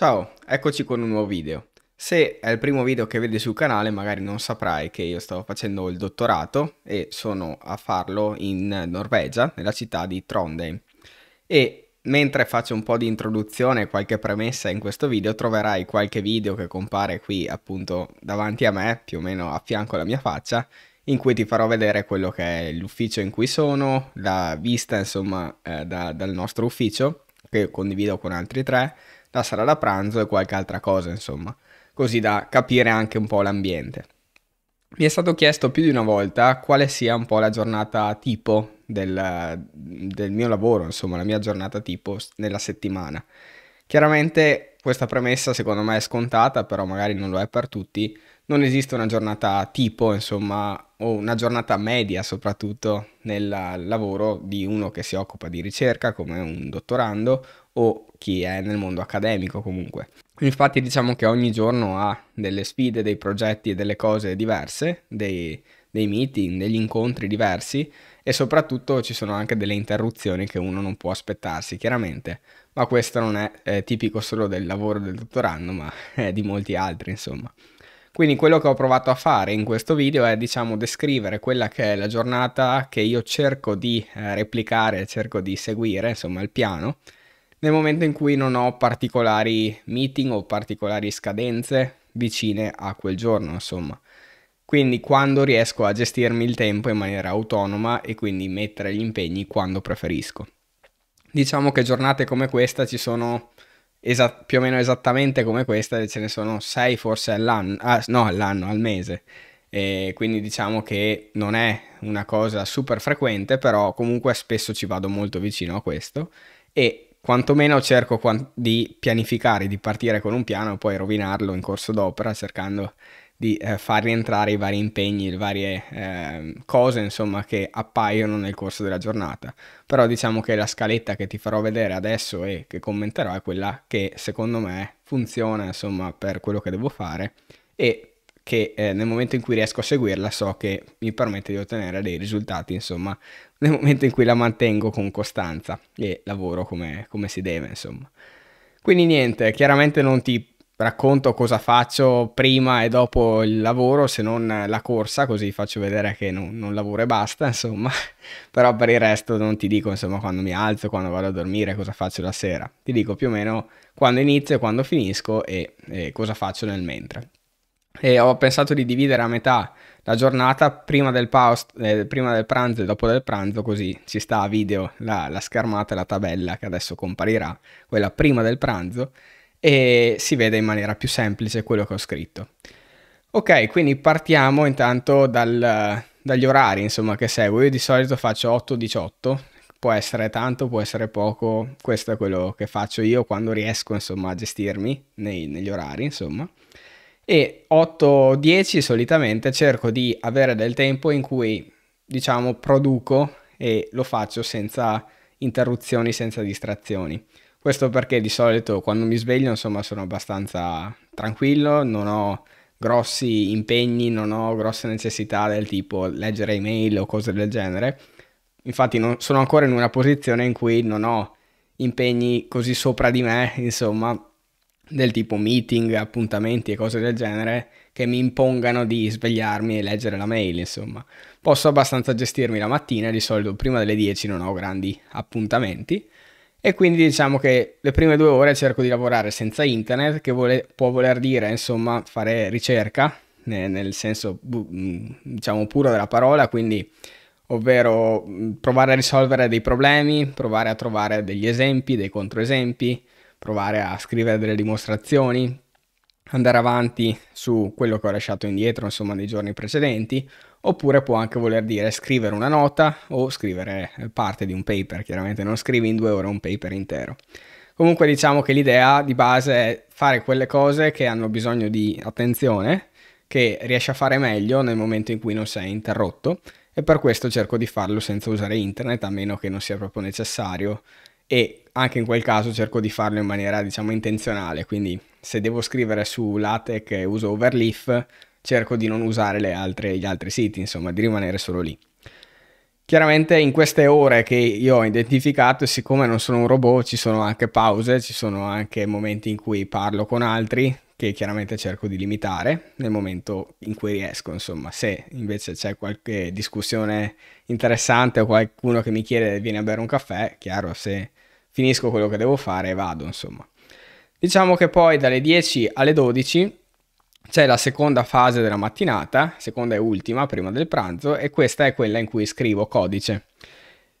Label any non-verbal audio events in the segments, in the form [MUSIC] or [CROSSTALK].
Ciao, eccoci con un nuovo video. Se è il primo video che vedi sul canale magari non saprai che io stavo facendo il dottorato e sono a farlo in Norvegia, nella città di Trondheim. E mentre faccio un po' di introduzione e qualche premessa in questo video troverai qualche video che compare qui appunto davanti a me, più o meno a fianco alla mia faccia, in cui ti farò vedere quello che è l'ufficio in cui sono, la vista insomma eh, da, dal nostro ufficio che condivido con altri tre la sala da pranzo e qualche altra cosa, insomma, così da capire anche un po' l'ambiente. Mi è stato chiesto più di una volta quale sia un po' la giornata tipo del, del mio lavoro, insomma, la mia giornata tipo nella settimana. Chiaramente questa premessa secondo me è scontata, però magari non lo è per tutti. Non esiste una giornata tipo, insomma, o una giornata media soprattutto nel lavoro di uno che si occupa di ricerca come un dottorando o chi è nel mondo accademico comunque. Infatti diciamo che ogni giorno ha delle sfide, dei progetti e delle cose diverse, dei, dei meeting, degli incontri diversi e soprattutto ci sono anche delle interruzioni che uno non può aspettarsi chiaramente, ma questo non è eh, tipico solo del lavoro del dottorando ma [LAUGHS] è di molti altri insomma. Quindi quello che ho provato a fare in questo video è diciamo descrivere quella che è la giornata che io cerco di eh, replicare, cerco di seguire insomma il piano nel momento in cui non ho particolari meeting o particolari scadenze vicine a quel giorno, insomma. Quindi quando riesco a gestirmi il tempo in maniera autonoma e quindi mettere gli impegni quando preferisco. Diciamo che giornate come questa ci sono esat- più o meno esattamente come questa, ce ne sono sei forse all'anno, ah, no all'anno, al mese. E quindi diciamo che non è una cosa super frequente, però comunque spesso ci vado molto vicino a questo e quantomeno cerco di pianificare, di partire con un piano e poi rovinarlo in corso d'opera cercando di eh, far rientrare i vari impegni, le varie eh, cose insomma che appaiono nel corso della giornata. Però diciamo che la scaletta che ti farò vedere adesso e che commenterò è quella che secondo me funziona insomma per quello che devo fare e che eh, nel momento in cui riesco a seguirla so che mi permette di ottenere dei risultati, insomma, [LAUGHS] nel momento in cui la mantengo con costanza e lavoro come, come si deve, insomma. Quindi niente, chiaramente non ti racconto cosa faccio prima e dopo il lavoro se non la corsa così faccio vedere che non, non, lavoro e basta [LAUGHS] insomma però per il resto non ti dico insomma quando mi alzo quando vado a dormire cosa faccio la sera ti dico più o meno quando inizio quando finisco e, e cosa faccio nel mentre e ho pensato di dividere a metà la giornata prima del, post, eh, prima del pranzo e dopo del pranzo, così ci sta a video la, la schermata e la tabella che adesso comparirà, quella prima del pranzo, e si vede in maniera più semplice quello che ho scritto. Ok, quindi partiamo intanto dal, dagli orari insomma, che seguo. Io di solito faccio 8-18, può essere tanto, può essere poco, questo è quello che faccio io quando riesco insomma, a gestirmi nei, negli orari. Insomma e 8-10 solitamente cerco di avere del tempo in cui diciamo produco e lo faccio senza interruzioni, senza distrazioni. Questo perché di solito quando mi sveglio insomma sono abbastanza tranquillo, non ho grossi impegni, non ho grosse necessità del tipo leggere email o cose del genere. Infatti non, sono ancora in una posizione in cui non ho impegni così sopra di me, insomma, del tipo meeting, appuntamenti e cose del genere che mi impongano di svegliarmi e leggere la mail, insomma. Posso abbastanza gestirmi la mattina, di solito prima delle 10 non ho grandi appuntamenti e quindi diciamo che le prime due ore cerco di lavorare senza internet, che vuole, può voler dire insomma fare ricerca, nel senso mm, diciamo puro della parola, quindi ovvero mm, provare a risolvere dei problemi, provare a trovare degli esempi, dei controesempi, provare a scrivere delle dimostrazioni, andare avanti su quello che ho lasciato indietro, insomma, nei giorni precedenti, oppure può anche voler dire scrivere una nota o scrivere eh, parte di un paper, chiaramente non scrivi in due ore un paper intero. Comunque diciamo che l'idea di base è fare quelle cose che hanno bisogno di attenzione, che riesci a fare meglio nel momento in cui non sei interrotto e per questo cerco di farlo senza usare internet a meno che non sia proprio necessario e anche in quel caso cerco di farlo in maniera diciamo intenzionale, quindi se devo scrivere su LaTeX e uso Overleaf, cerco di non usare altre, gli altri siti, insomma, di rimanere solo lì. Chiaramente in queste ore che io ho identificato, siccome non sono un robot, ci sono anche pause, ci sono anche momenti in cui parlo con altri, che chiaramente cerco di limitare nel momento in cui riesco, insomma. Se invece c'è qualche discussione interessante o qualcuno che mi chiede vieni a bere un caffè, chiaro, se finisco quello che devo fare e vado, insomma. Diciamo che poi dalle 10 alle 12 c'è la seconda fase della mattinata, seconda e ultima prima del pranzo, e questa è quella in cui scrivo codice.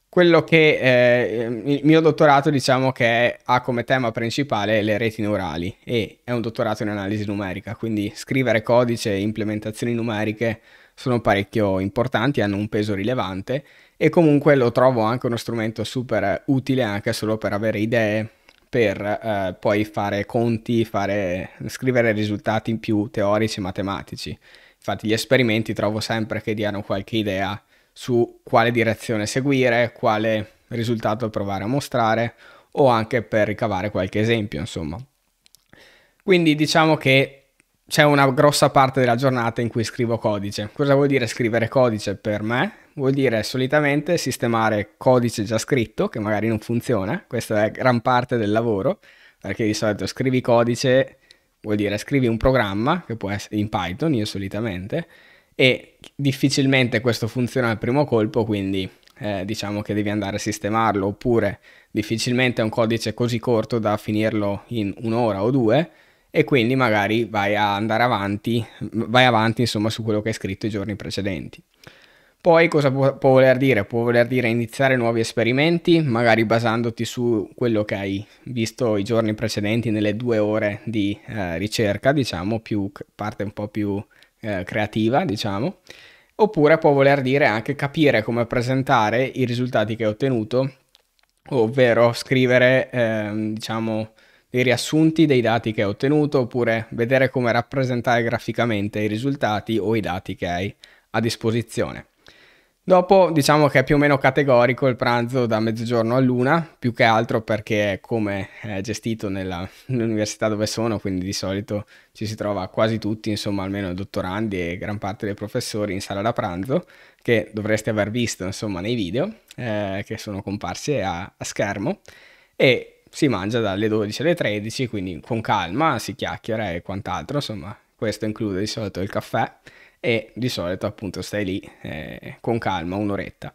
Quello che eh, il mio dottorato diciamo che ha come tema principale le reti neurali e è un dottorato in analisi numerica, quindi scrivere codice e implementazioni numeriche sono parecchio importanti, hanno un peso rilevante e comunque lo trovo anche uno strumento super eh, utile anche solo per avere idee per eh, poi fare conti, fare, scrivere risultati in più teorici e matematici. Infatti gli esperimenti trovo sempre che diano qualche idea su quale direzione seguire, quale risultato provare a mostrare o anche per ricavare qualche esempio, insomma. Quindi diciamo che c'è una grossa parte della giornata in cui scrivo codice. Cosa vuol dire scrivere codice per me? vuol dire solitamente sistemare codice già scritto che magari non funziona, questa è gran parte del lavoro, perché di solito scrivi codice, vuol dire scrivi un programma, che può essere in Python, io solitamente, e difficilmente questo funziona al primo colpo, quindi eh, diciamo che devi andare a sistemarlo, oppure difficilmente è un codice così corto da finirlo in un'ora o due, e quindi magari vai a andare avanti, vai avanti insomma su quello che hai scritto i giorni precedenti. Poi cosa può, può, voler dire? Può voler dire iniziare nuovi esperimenti, magari basandoti su quello che hai visto i giorni precedenti nelle due ore di eh, ricerca, diciamo, più parte un po' più eh, creativa, diciamo. Oppure può voler dire anche capire come presentare i risultati che hai ottenuto, ovvero scrivere, eh, diciamo, dei riassunti dei dati che hai ottenuto, oppure vedere come rappresentare graficamente i risultati o i dati che hai a disposizione. Dopo diciamo che è più o meno categorico il pranzo da mezzogiorno a luna, più che altro perché è come è gestito nella, nell'università dove sono, quindi di solito ci si trova quasi tutti, insomma almeno i dottorandi e gran parte dei professori in sala da pranzo, che dovreste aver visto insomma nei video eh, che sono comparsi a, a schermo, e si mangia dalle 12 alle 13, quindi con calma si chiacchiera e quant'altro, insomma questo include di solito il caffè e di solito appunto stai lì eh, con calma un'oretta.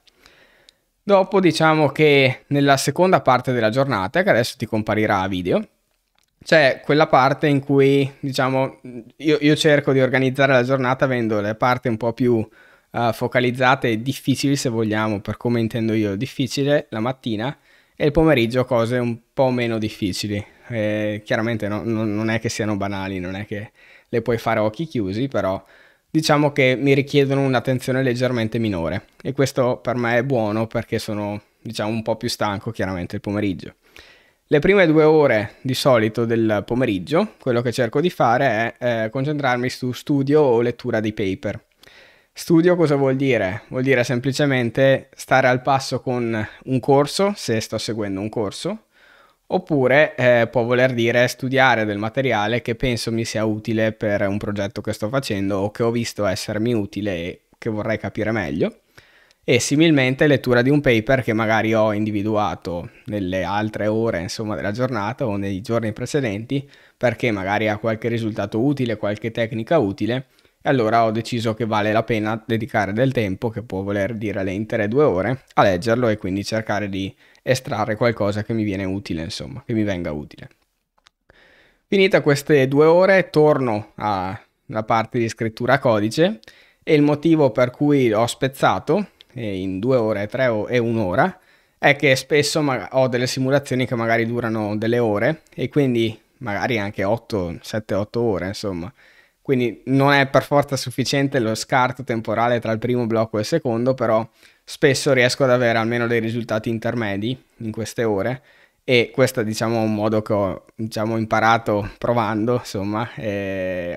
Dopo diciamo che nella seconda parte della giornata, che adesso ti comparirà a video, c'è quella parte in cui diciamo io, io, cerco di organizzare la giornata avendo le parti un po' più uh, focalizzate e difficili se vogliamo, per come intendo io, difficile la mattina e il pomeriggio cose un po' meno difficili. Eh, chiaramente no, no, non è che siano banali, non è che le puoi fare a occhi chiusi, però diciamo che mi richiedono un'attenzione leggermente minore e questo per me è buono perché sono diciamo un po' più stanco chiaramente il pomeriggio. Le prime due ore di solito del pomeriggio quello che cerco di fare è eh, concentrarmi su studio o lettura di paper. Studio cosa vuol dire? Vuol dire semplicemente stare al passo con un corso, se sto seguendo un corso, oppure eh, può voler dire studiare del materiale che penso mi sia utile per un progetto che sto facendo o che ho visto essermi utile e che vorrei capire meglio e similmente lettura di un paper che magari ho individuato nelle altre ore insomma, della giornata o nei giorni precedenti perché magari ha qualche risultato utile, qualche tecnica utile e allora ho deciso che vale la pena dedicare del tempo, che può voler dire le intere due ore, a leggerlo e quindi cercare di estrarre qualcosa che mi viene utile, insomma, che mi venga utile. Finita queste due ore, torno alla parte di scrittura codice e il motivo per cui ho spezzato in due ore, tre e un'ora è che spesso ho delle simulazioni che magari durano delle ore e quindi magari anche 8, 7, 8 ore, insomma. Quindi non è per forza sufficiente lo scarto temporale tra il primo blocco e il secondo, però spesso riesco ad avere almeno dei risultati intermedi in queste ore e questo diciamo, è diciamo un modo che ho diciamo, imparato provando, insomma,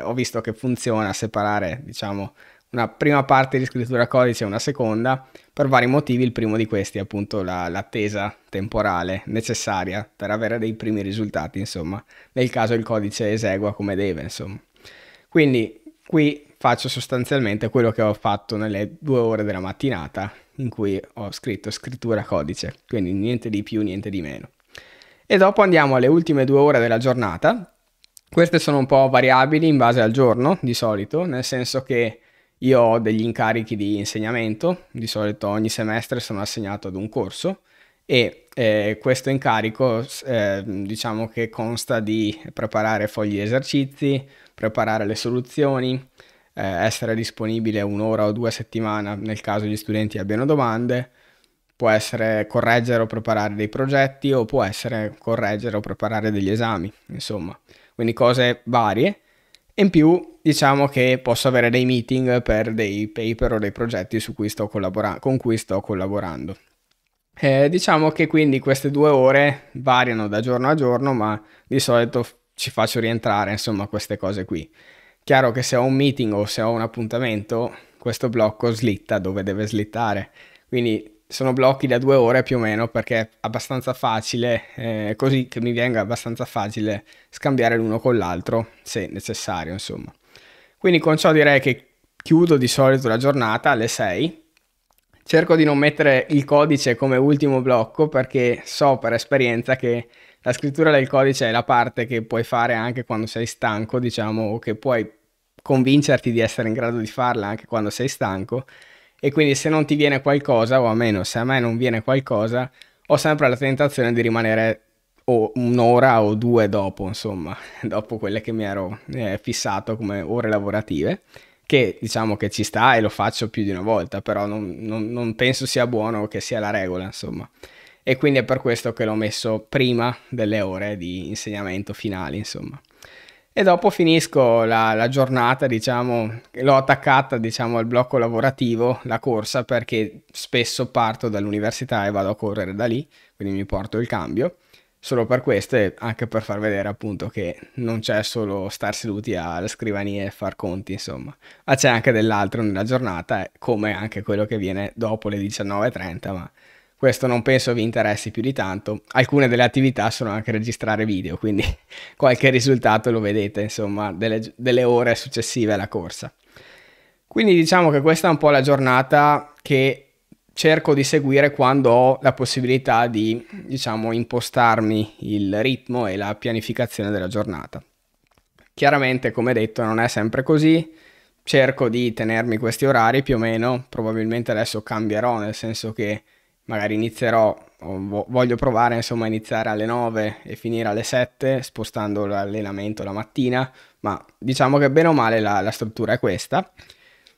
ho visto che funziona separare diciamo una prima parte di scrittura codice e una seconda, per vari motivi il primo di questi è appunto l'attesa temporale necessaria per avere dei primi risultati, insomma, nel caso il codice esegua come deve, insomma. Quindi qui faccio sostanzialmente quello che ho fatto nelle due ore della mattinata in cui ho scritto scrittura codice, quindi niente di più, niente di meno. E dopo andiamo alle ultime due ore della giornata. Queste sono un po' variabili in base al giorno, di solito, nel senso che io ho degli incarichi di insegnamento, di solito ogni semestre sono assegnato ad un corso e eh, questo incarico eh, diciamo che consta di preparare fogli di esercizi, preparare le soluzioni, eh, essere disponibile un'ora o due a settimana nel caso gli studenti abbiano domande, può essere correggere o preparare dei progetti o può essere correggere o preparare degli esami, insomma, quindi cose varie. In più diciamo che posso avere dei meeting per dei paper o dei progetti cui collabora- con cui sto collaborando. Eh, diciamo che quindi queste due ore variano da giorno a giorno, ma di solito ci faccio rientrare, insomma, queste cose qui. Chiaro che se ho un meeting o se ho un appuntamento, questo blocco slitta dove deve slittare. Quindi sono blocchi da due ore più o meno perché è abbastanza facile, eh, così che mi venga abbastanza facile scambiare l'uno con l'altro se necessario, insomma. Quindi con ciò direi che chiudo di solito la giornata alle 6. Cerco di non mettere il codice come ultimo blocco perché so per esperienza che la scrittura del codice è la parte che puoi fare anche quando sei stanco, diciamo, o che puoi convincerti di essere in grado di farla anche quando sei stanco. E quindi se non ti viene qualcosa, o almeno se a me non viene qualcosa, ho sempre la tentazione di rimanere o un'ora o due dopo, insomma, [LAUGHS] dopo quelle che mi ero eh, fissato come ore lavorative, che diciamo che ci sta e lo faccio più di una volta, però non, non, non penso sia buono che sia la regola, insomma e quindi è per questo che l'ho messo prima delle ore di insegnamento finali, insomma. E dopo finisco la, la giornata, diciamo, l'ho attaccata diciamo, al blocco lavorativo, la corsa, perché spesso parto dall'università e vado a correre da lì, quindi mi porto il cambio solo per questo e anche per far vedere appunto che non c'è solo star seduti alla scrivania e far conti insomma ma c'è anche dell'altro nella giornata come anche quello che viene dopo le 19.30 ma questo non penso vi interessi più di tanto. Alcune delle attività sono anche registrare video, quindi [LAUGHS] qualche risultato lo vedete, insomma, delle, delle ore successive alla corsa. Quindi diciamo che questa è un po' la giornata che cerco di seguire quando ho la possibilità di, diciamo, impostarmi il ritmo e la pianificazione della giornata. Chiaramente, come detto, non è sempre così. Cerco di tenermi questi orari più o meno, probabilmente adesso cambierò, nel senso che magari inizierò, voglio provare insomma a iniziare alle 9 e finire alle 7 spostando l'allenamento la mattina, ma diciamo che bene o male la, la struttura è questa.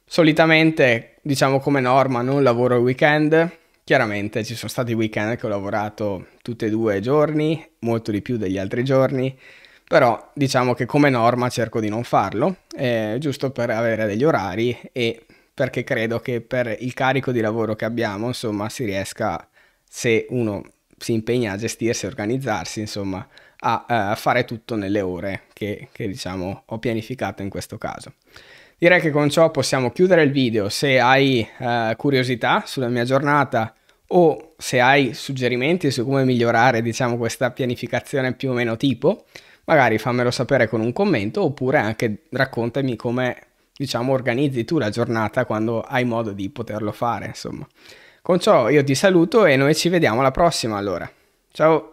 Solitamente diciamo come norma non lavoro il weekend, chiaramente ci sono stati weekend che ho lavorato tutti e due giorni, molto di più degli altri giorni, però diciamo che come norma cerco di non farlo, eh, giusto per avere degli orari e perché credo che per il carico di lavoro che abbiamo, insomma, si riesca, se uno si impegna a gestirsi, a organizzarsi, insomma, a, uh, fare tutto nelle ore che, che diciamo ho pianificato in questo caso. Direi che con ciò possiamo chiudere il video. Se hai eh, curiosità sulla mia giornata o se hai suggerimenti su come migliorare, diciamo, questa pianificazione più o meno tipo, magari fammelo sapere con un commento oppure anche raccontami come diciamo, organizzi tu la giornata quando hai modo di poterlo fare, insomma. Con ciò io ti saluto e noi ci vediamo alla prossima allora. Ciao!